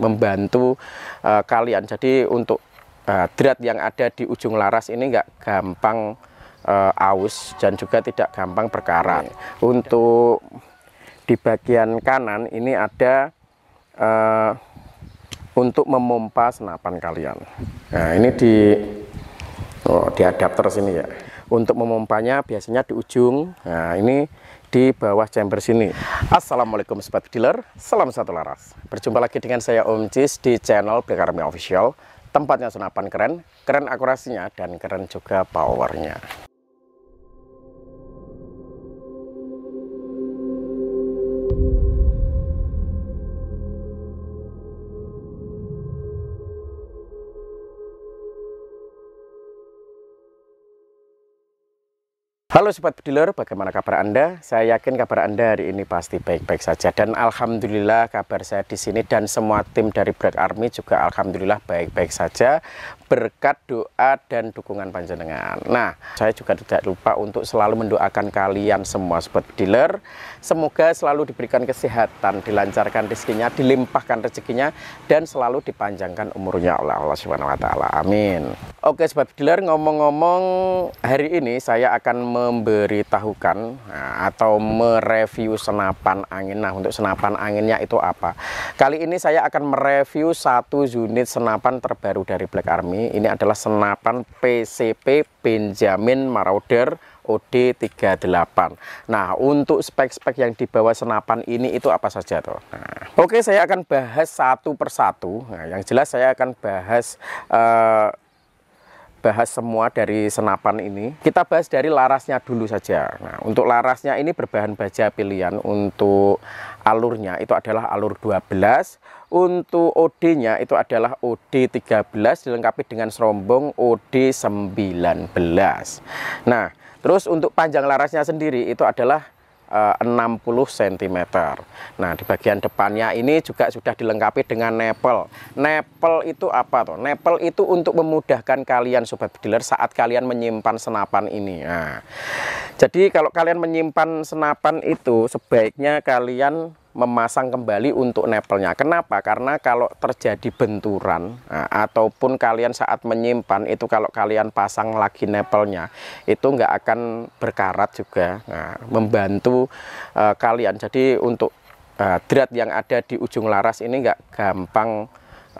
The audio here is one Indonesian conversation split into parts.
membantu uh, kalian. Jadi untuk uh, drat yang ada di ujung laras ini nggak gampang uh, aus dan juga tidak gampang berkarat. Iya. Untuk di bagian kanan ini ada uh, untuk memompa senapan kalian. Nah ini di oh, di adapter sini ya. Untuk memompanya biasanya di ujung. Nah ini di bawah chamber sini. Assalamualaikum Sobat Dealer, salam satu laras Berjumpa lagi dengan saya Om Cis di channel Black Official Tempatnya senapan keren, keren akurasinya dan keren juga powernya Halo Sobat Pediler, bagaimana kabar Anda? Saya yakin kabar Anda hari ini pasti baik-baik saja dan Alhamdulillah kabar saya di sini dan semua tim dari Black Army juga Alhamdulillah baik-baik saja berkat doa dan dukungan panjenengan. Nah, saya juga tidak lupa untuk selalu mendoakan kalian semua Sobat Pediler. Semoga selalu diberikan kesehatan, dilancarkan rezekinya, dilimpahkan rezekinya dan selalu dipanjangkan umurnya oleh Allah Subhanahu wa taala. Amin. Oke Sobat Pediler, ngomong-ngomong hari ini saya akan memberitahukan nah, atau mereview senapan angin. Nah, untuk senapan anginnya itu apa? Kali ini saya akan mereview satu unit senapan terbaru dari Black Army. Ini adalah senapan PCP Benjamin Marauder OD38. Nah, untuk spek-spek yang dibawa senapan ini itu apa saja tuh? Nah, oke, saya akan bahas satu persatu. Nah, yang jelas saya akan bahas uh, bahas semua dari senapan ini. Kita bahas dari larasnya dulu saja. Nah, untuk larasnya ini berbahan baja pilihan untuk alurnya itu adalah alur 12. Untuk OD-nya itu adalah OD 13 dilengkapi dengan serombong OD 19. Nah, terus untuk panjang larasnya sendiri itu adalah 60 eh, cm. Nah, di bagian depannya ini juga sudah dilengkapi dengan nepel. Nepel itu apa tuh? Nepel itu untuk memudahkan kalian sobat dealer saat kalian menyimpan senapan ini. Nah, jadi kalau kalian menyimpan senapan itu sebaiknya kalian memasang kembali untuk nepelnya. Kenapa? Karena kalau terjadi benturan nah, ataupun kalian saat menyimpan itu kalau kalian pasang lagi nepelnya itu nggak akan berkarat juga, nah, membantu uh, kalian. Jadi untuk uh, drat yang ada di ujung laras ini nggak gampang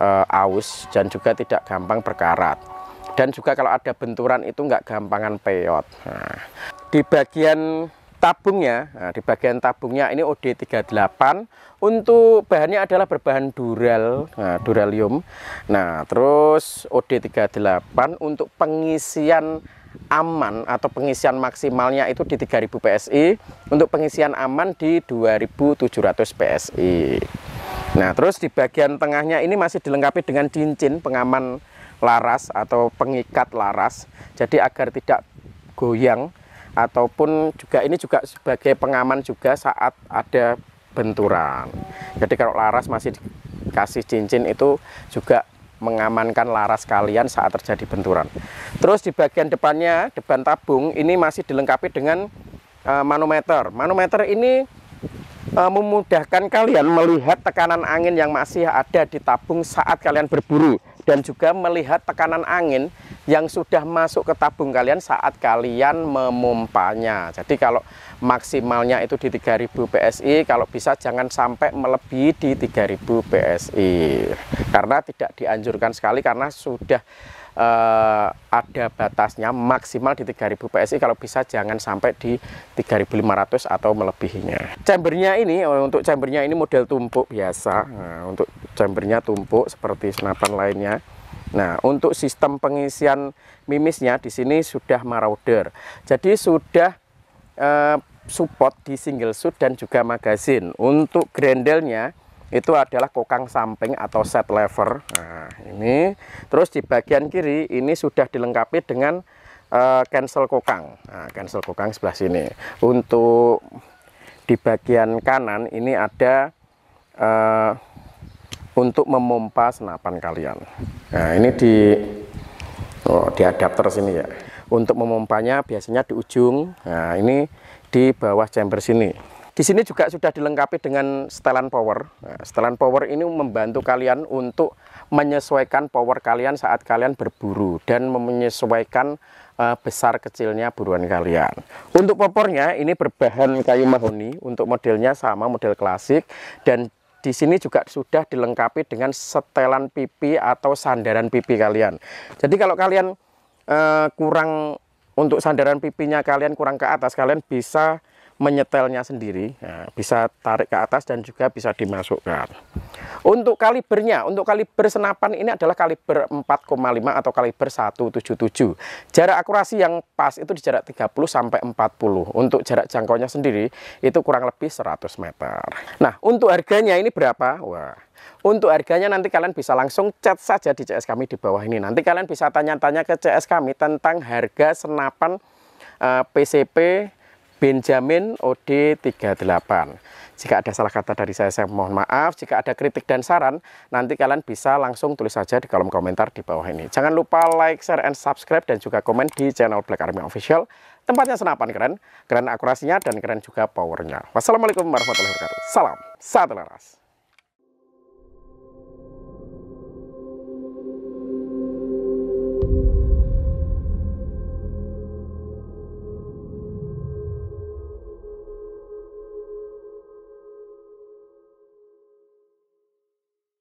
uh, aus dan juga tidak gampang berkarat. Dan juga kalau ada benturan itu nggak gampangan peyot. Nah, di bagian tabungnya nah, di bagian tabungnya ini OD38 untuk bahannya adalah berbahan dural nah, duralium nah terus OD38 untuk pengisian aman atau pengisian maksimalnya itu di 3000 PSI untuk pengisian aman di 2700 PSI nah terus di bagian tengahnya ini masih dilengkapi dengan cincin pengaman laras atau pengikat laras jadi agar tidak goyang ataupun juga ini juga sebagai pengaman juga saat ada benturan. Jadi kalau laras masih dikasih cincin itu juga mengamankan laras kalian saat terjadi benturan. Terus di bagian depannya, depan tabung ini masih dilengkapi dengan uh, manometer. Manometer ini uh, memudahkan kalian melihat tekanan angin yang masih ada di tabung saat kalian berburu dan juga melihat tekanan angin yang sudah masuk ke tabung kalian saat kalian memompanya. Jadi kalau maksimalnya itu di 3000 PSI, kalau bisa jangan sampai melebihi di 3000 PSI. Karena tidak dianjurkan sekali karena sudah uh, ada batasnya maksimal di 3000 PSI kalau bisa jangan sampai di 3500 atau melebihinya chambernya ini oh, untuk chambernya ini model tumpuk biasa nah, untuk chambernya tumpuk seperti senapan lainnya Nah, untuk sistem pengisian mimisnya di sini sudah marauder. Jadi sudah eh, support di single shoot dan juga magazin. Untuk grendelnya itu adalah kokang samping atau set lever. Nah, ini terus di bagian kiri ini sudah dilengkapi dengan eh, cancel kokang. Nah, cancel kokang sebelah sini. Untuk di bagian kanan ini ada eh, untuk memompa senapan kalian. Nah, ini di oh, di adapter sini ya. Untuk memompanya biasanya di ujung. Nah, ini di bawah chamber sini. Di sini juga sudah dilengkapi dengan setelan power. Nah, setelan power ini membantu kalian untuk menyesuaikan power kalian saat kalian berburu dan menyesuaikan uh, besar kecilnya buruan kalian. Untuk popornya ini berbahan kayu mahoni, untuk modelnya sama model klasik dan di sini juga sudah dilengkapi dengan setelan pipi atau sandaran pipi kalian. Jadi kalau kalian uh, kurang untuk sandaran pipinya kalian kurang ke atas, kalian bisa menyetelnya sendiri ya, bisa tarik ke atas dan juga bisa dimasukkan untuk kalibernya untuk kaliber senapan ini adalah kaliber 4,5 atau kaliber 177 jarak akurasi yang pas itu di jarak 30 sampai 40 untuk jarak jangkauannya sendiri itu kurang lebih 100 meter nah untuk harganya ini berapa Wah untuk harganya nanti kalian bisa langsung chat saja di CS kami di bawah ini nanti kalian bisa tanya-tanya ke CS kami tentang harga senapan uh, eh, PCP Benjamin OD 38. Jika ada salah kata dari saya, saya mohon maaf. Jika ada kritik dan saran, nanti kalian bisa langsung tulis saja di kolom komentar di bawah ini. Jangan lupa like, share, and subscribe, dan juga komen di channel Black Army Official. Tempatnya senapan keren, keren akurasinya, dan keren juga powernya. Wassalamualaikum warahmatullahi wabarakatuh. Salam, satu laras.